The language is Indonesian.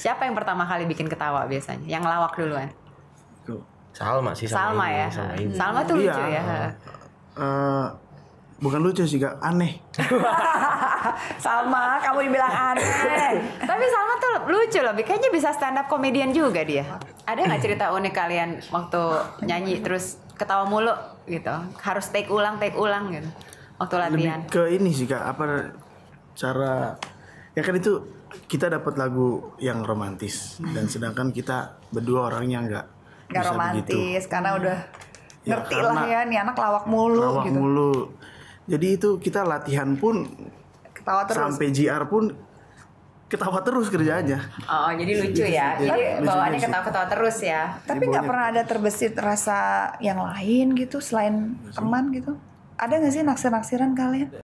Siapa yang pertama kali bikin ketawa biasanya? Yang ngelawak duluan? Salma sih Salma, Salma ini, ya. Salma, Salma tuh iya. lucu ya. Uh, bukan lucu sih gak aneh. Salma, kamu dibilang aneh. Tapi Salma tuh lucu loh, kayaknya bisa stand up komedian juga dia. Ada nggak cerita unik kalian waktu nyanyi terus ketawa mulu gitu? Harus take ulang, take ulang gitu. Waktu latihan. Lebih ke ini sih Kak, apa cara ya kan itu kita dapat lagu yang romantis dan sedangkan kita berdua orangnya nggak nggak romantis begitu. karena udah ya, ngerti karena lah ya nih anak lawak mulu lawak gitu. mulu jadi itu kita latihan pun ketawa terus sampai jr pun ketawa terus kerjaannya. Oh, jadi lucu gitu ya. Jadi lucu, bawaannya ketawa-ketawa terus ya. Tapi nggak pernah ada terbesit rasa yang lain gitu selain teman gitu. Ada nggak sih naksir-naksiran kalian?